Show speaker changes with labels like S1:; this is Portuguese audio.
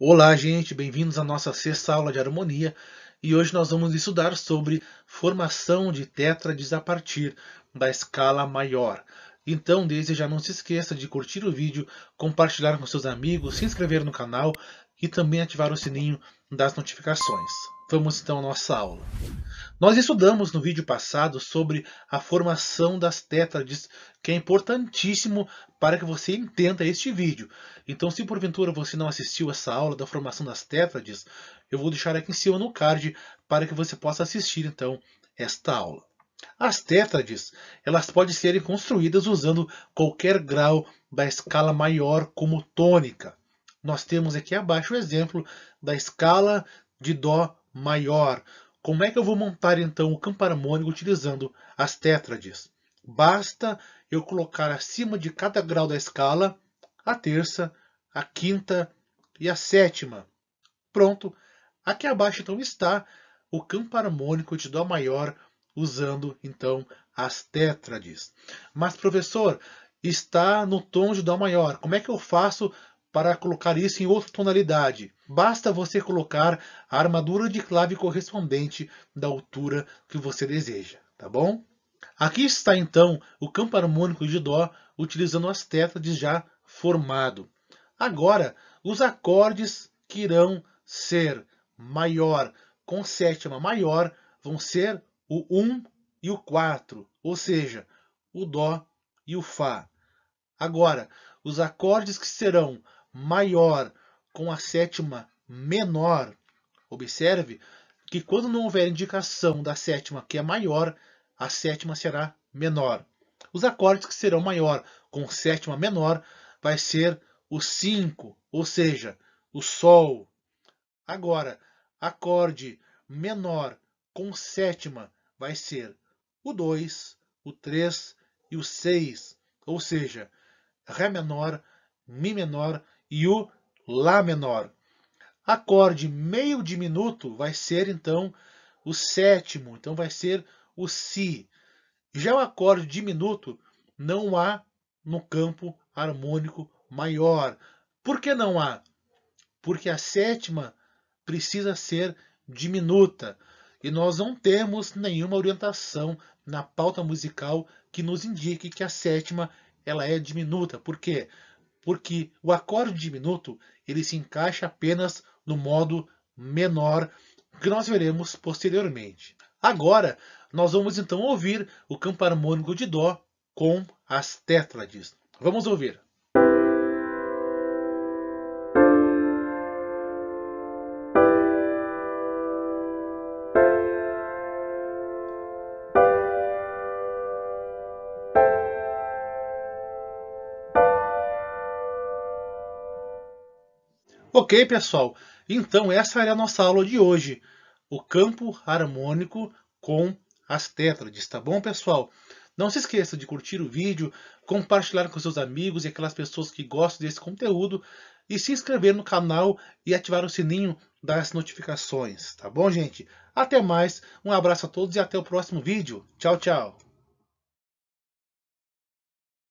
S1: Olá, gente, bem-vindos à nossa sexta aula de harmonia e hoje nós vamos estudar sobre formação de tétrades a partir da escala maior. Então, desde já não se esqueça de curtir o vídeo, compartilhar com seus amigos, se inscrever no canal e também ativar o sininho das notificações. Vamos então à nossa aula. Nós estudamos no vídeo passado sobre a formação das tétrades, que é importantíssimo para que você entenda este vídeo. Então, se porventura você não assistiu essa aula da formação das tétrades, eu vou deixar aqui em cima no card para que você possa assistir então esta aula. As tétrades, elas podem serem construídas usando qualquer grau da escala maior como tônica. Nós temos aqui abaixo o exemplo da escala de Dó maior. Como é que eu vou montar então o campo harmônico utilizando as tétrades? Basta eu colocar acima de cada grau da escala a terça, a quinta e a sétima. Pronto. Aqui abaixo então está o campo harmônico de dó maior usando então as tétrades. Mas professor, está no tom de dó maior. Como é que eu faço para colocar isso em outra tonalidade? Basta você colocar a armadura de clave correspondente da altura que você deseja, tá bom? Aqui está então o campo harmônico de Dó utilizando as tétrades já formado. Agora, os acordes que irão ser maior com sétima maior vão ser o 1 e o 4, ou seja, o Dó e o Fá. Agora, os acordes que serão maior com a sétima menor. Observe que quando não houver indicação da sétima que é maior, a sétima será menor. Os acordes que serão maior com sétima menor vai ser o 5, ou seja, o Sol. Agora, acorde menor com sétima vai ser o 2, o 3 e o 6, ou seja, Ré menor, Mi menor e o Lá menor. Acorde meio diminuto vai ser então o sétimo, então vai ser o Si. Já o acorde diminuto não há no campo harmônico maior. Por que não há? Porque a sétima precisa ser diminuta e nós não temos nenhuma orientação na pauta musical que nos indique que a sétima ela é diminuta. Por quê? Porque porque o acorde diminuto ele se encaixa apenas no modo menor que nós veremos posteriormente. Agora, nós vamos então ouvir o campo harmônico de Dó com as tétrades. Vamos ouvir. Ok, pessoal, então essa era a nossa aula de hoje, o campo harmônico com as tétrades, tá bom, pessoal? Não se esqueça de curtir o vídeo, compartilhar com seus amigos e aquelas pessoas que gostam desse conteúdo e se inscrever no canal e ativar o sininho das notificações, tá bom, gente? Até mais, um abraço a todos e até o próximo vídeo. Tchau, tchau!